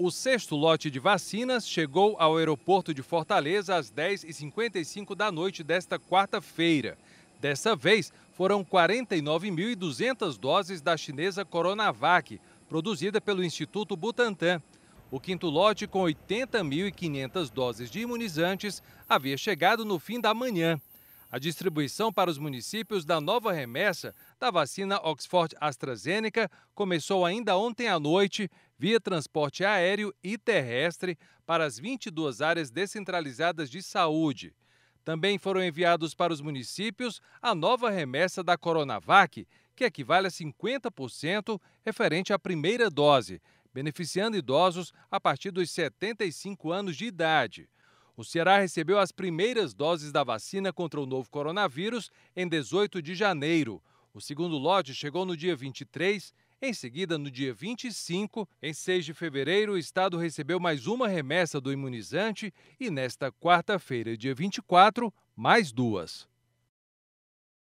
O sexto lote de vacinas chegou ao aeroporto de Fortaleza às 10h55 da noite desta quarta-feira. Dessa vez, foram 49.200 doses da chinesa Coronavac, produzida pelo Instituto Butantan. O quinto lote, com 80.500 doses de imunizantes, havia chegado no fim da manhã. A distribuição para os municípios da nova remessa da vacina Oxford AstraZeneca começou ainda ontem à noite via transporte aéreo e terrestre para as 22 áreas descentralizadas de saúde. Também foram enviados para os municípios a nova remessa da Coronavac, que equivale a 50% referente à primeira dose, beneficiando idosos a partir dos 75 anos de idade. O Ceará recebeu as primeiras doses da vacina contra o novo coronavírus em 18 de janeiro. O segundo lote chegou no dia 23 em seguida, no dia 25, em 6 de fevereiro, o Estado recebeu mais uma remessa do imunizante e, nesta quarta-feira, dia 24, mais duas.